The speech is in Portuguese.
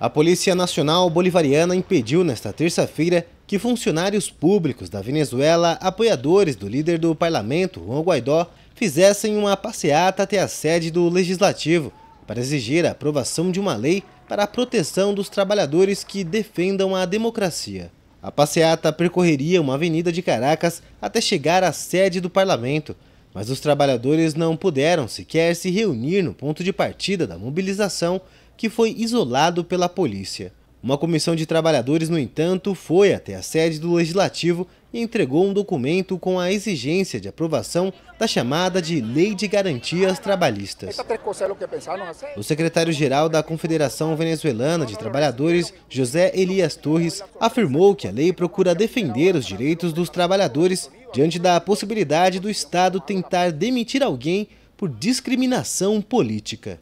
A Polícia Nacional Bolivariana impediu nesta terça-feira que funcionários públicos da Venezuela, apoiadores do líder do parlamento, Juan Guaidó, fizessem uma passeata até a sede do Legislativo para exigir a aprovação de uma lei para a proteção dos trabalhadores que defendam a democracia. A passeata percorreria uma avenida de Caracas até chegar à sede do parlamento, mas os trabalhadores não puderam sequer se reunir no ponto de partida da mobilização, que foi isolado pela polícia. Uma comissão de trabalhadores, no entanto, foi até a sede do Legislativo e entregou um documento com a exigência de aprovação da chamada de Lei de Garantias Trabalhistas. É é assim? O secretário-geral da Confederação Venezuelana de Trabalhadores, José Elias Torres, afirmou que a lei procura defender os direitos dos trabalhadores diante da possibilidade do Estado tentar demitir alguém por discriminação política.